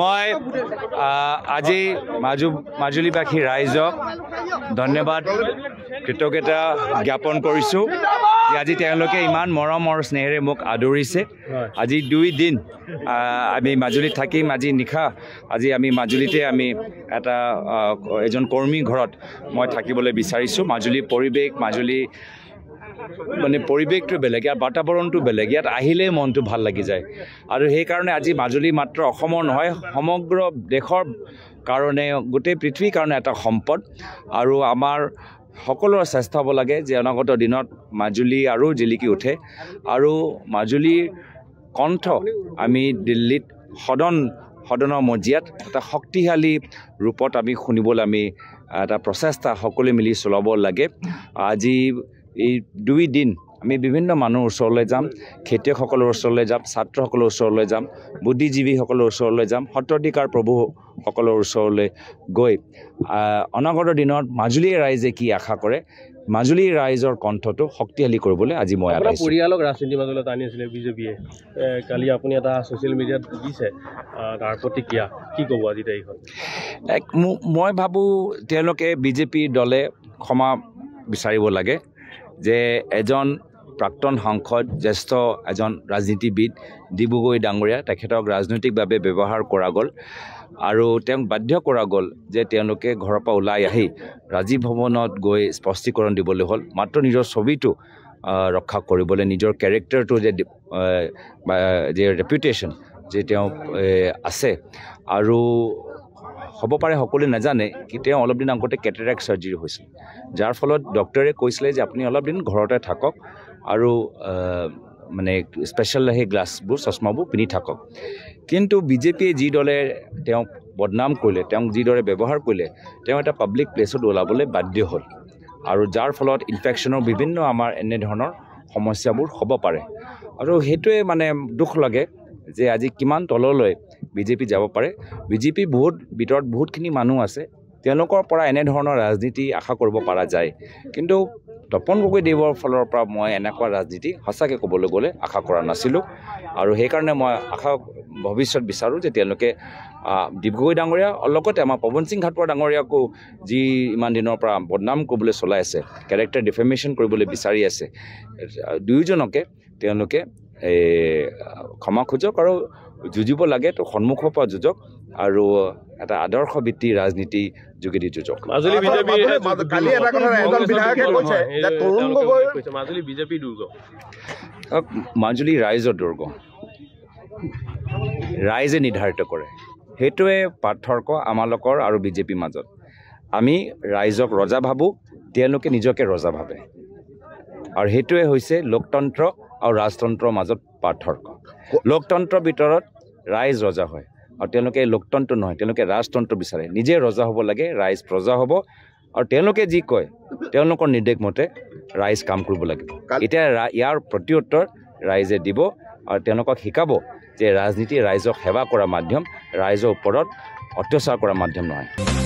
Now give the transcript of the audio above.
মই আজি মাজু মাজুলীবাসী ৰাইজক ধন্যবাদ কৃতজ্ঞতা জ্ঞাপন কৰিছোঁ যে আজি তেওঁলোকে ইমান মৰম আৰু স্নেহেৰে মোক আদৰিছে আজি দুই দিন আমি মাজুলীত থাকিম আজি নিশা আজি আমি মাজুলীতে আমি এটা এজন কৰ্মী ঘৰত মই থাকিবলৈ বিচাৰিছোঁ মাজুলীৰ পৰিৱেশ মাজুলী মানে পৰিৱেশটো বেলেগ ইয়াৰ বাতাবৰণটো বেলেগ ইয়াত আহিলেই মনটো ভাল লাগি যায় আৰু সেইকাৰণে আজি মাজুলী মাত্ৰ অসমৰ নহয় সমগ্ৰ দেশৰ কাৰণে গোটেই পৃথিৱীৰ কাৰণে এটা সম্পদ আৰু আমাৰ সকলোৰে চেষ্টা হ'ব লাগে যে অনাগত দিনত মাজুলী আৰু জিলিকি উঠে আৰু মাজুলীৰ কণ্ঠ আমি দিল্লীত সদন সদনৰ মজিয়াত এটা শক্তিশালী ৰূপত আমি শুনিবলৈ আমি এটা প্ৰচেষ্টা সকলোৱে মিলি চলাব লাগে আজি এই দুই দিন আমি বিভিন্ন মানুহৰ ওচৰলৈ যাম খেতিয়কসকলৰ ওচৰলৈ যাম ছাত্ৰসকলৰ ওচৰলৈ যাম বুদ্ধিজীৱীসকলৰ ওচৰলৈ যাম সত্ৰাধিকাৰ প্ৰভুসকলৰ ওচৰলৈ গৈ অনাগত দিনত মাজুলীৰ ৰাইজে কি আশা কৰে মাজুলী ৰাইজৰ কণ্ঠটো শক্তিশালী কৰিবলৈ আজি মই পৰিয়ালক ৰাজনীতিৰ মাজলৈ টানি আছিলে বিজেপিয়ে কালি আপুনি এটা ছ'চিয়েল মিডিয়াত দিছে তাৰ প্ৰতিক্ৰিয়া কি ক'ব আজি তাৰিখত এক মই ভাবোঁ তেওঁলোকে বিজেপিৰ দলে ক্ষমা বিচাৰিব লাগে যে এজন প্ৰাক্তন সাংসদ জ্যেষ্ঠ এজন ৰাজনীতিবিদ ডিব্ৰুগড় ডাঙৰীয়া তেখেতক ৰাজনৈতিকভাৱে ব্যৱহাৰ কৰা গ'ল আৰু তেওঁক বাধ্য কৰা গ'ল যে তেওঁলোকে ঘৰৰ পৰা ওলাই আহি ৰাজীৱ ভৱনত গৈ স্পষ্টীকৰণ দিবলৈ হ'ল মাত্ৰ নিজৰ ছবিটো ৰক্ষা কৰিবলৈ নিজৰ কেৰেক্টাৰটো যে যে ৰেপুটেশ্যন যি তেওঁ আছে আৰু হ'ব পাৰে সকলোৱে নাজানে কি তেওঁ অলপ দিন আগতে কেটেৰেক চাৰ্জাৰী হৈছিল যাৰ ফলত ডক্টৰে কৈছিলে যে আপুনি অলপ দিন ঘৰতে থাকক আৰু মানে স্পেচিয়েল সেই গ্লাছবোৰ চশমাবোৰ পিন্ধি থাকক কিন্তু বিজেপিয়ে যিদৰে তেওঁক বদনাম কৰিলে তেওঁক যিদৰে ব্যৱহাৰ কৰিলে তেওঁ এটা পাব্লিক প্লেচত ওলাবলৈ বাধ্য হ'ল আৰু যাৰ ফলত ইনফেকশ্যনৰ বিভিন্ন আমাৰ এনেধৰণৰ সমস্যাবোৰ হ'ব পাৰে আৰু সেইটোৱে মানে দুখ লাগে যে আজি কিমান তললৈ বিজেপি যাব পাৰে বিজেপি বহুত ভিতৰত বহুতখিনি মানুহ আছে তেওঁলোকৰ পৰা এনেধৰণৰ ৰাজনীতি আশা কৰিব পৰা যায় কিন্তু তপন গগৈদেৱৰ ফালৰ পৰা মই এনেকুৱা ৰাজনীতি সঁচাকৈ ক'বলৈ গ'লে আশা কৰা নাছিলোঁ আৰু সেইকাৰণে মই আশা ভৱিষ্যত বিচাৰোঁ যে তেওঁলোকে ডিব্ৰুগড় ডাঙৰীয়া লগতে আমাৰ পৱন সিং ঘাটপুৰ ডাঙৰীয়াকো যি ইমান দিনৰ পৰা বদনাম কৰিবলৈ চলাই আছে কেৰেক্টাৰ ডিফেমেশ্যন কৰিবলৈ বিচাৰি আছে দুয়োজনকে তেওঁলোকে এই ক্ষমা খোজক আৰু যুঁজিব লাগে তো সন্মুখৰ পৰা যুঁজক আৰু এটা আদৰ্শ বৃত্তি ৰাজনীতি যোগেদি যুঁজক মাজুলী ৰাইজৰ দুৰ্গ ৰাইজে নিৰ্ধাৰিত কৰে সেইটোৱে পাৰ্থক্য আমালোকৰ আৰু বিজেপিৰ মাজত আমি ৰাইজক ৰজা ভাবোঁ তেওঁলোকে নিজকে ৰজা ভাবে আৰু সেইটোৱে হৈছে লোকতন্ত্ৰ আৰু ৰাজতন্ত্ৰৰ মাজত পাৰ্থক্য লোকতন্ত্ৰৰ ভিতৰত ৰাইজ ৰজা হয় আৰু তেওঁলোকে লোকতন্ত্ৰ নহয় তেওঁলোকে ৰাজতন্ত্ৰ বিচাৰে নিজে ৰজা হ'ব লাগে ৰাইজ প্ৰজা হ'ব আৰু তেওঁলোকে যি কয় তেওঁলোকৰ নিৰ্দেশ মতে ৰাইজ কাম কৰিব লাগিব এতিয়া ইয়াৰ প্ৰতি উত্তৰ ৰাইজে দিব আৰু তেওঁলোকক শিকাব যে ৰাজনীতি ৰাইজক সেৱা কৰা মাধ্যম ৰাইজৰ ওপৰত অত্যাচাৰ কৰা মাধ্যম নহয়